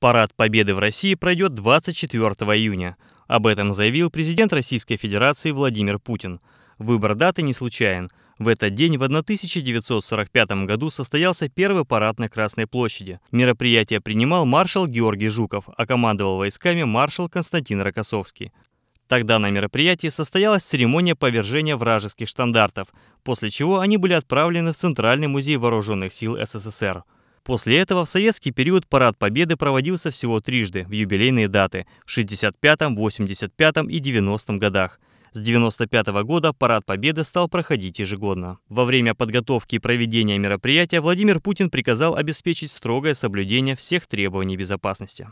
Парад Победы в России пройдет 24 июня. Об этом заявил президент Российской Федерации Владимир Путин. Выбор даты не случайен. В этот день в 1945 году состоялся первый парад на Красной площади. Мероприятие принимал маршал Георгий Жуков, а командовал войсками маршал Константин Рокоссовский. Тогда на мероприятии состоялась церемония повержения вражеских штандартов, после чего они были отправлены в Центральный музей вооруженных сил СССР. После этого в советский период Парад Победы проводился всего трижды в юбилейные даты – в 65-м, 85-м и 90-м годах – с 95 -го года Парад Победы стал проходить ежегодно. Во время подготовки и проведения мероприятия Владимир Путин приказал обеспечить строгое соблюдение всех требований безопасности.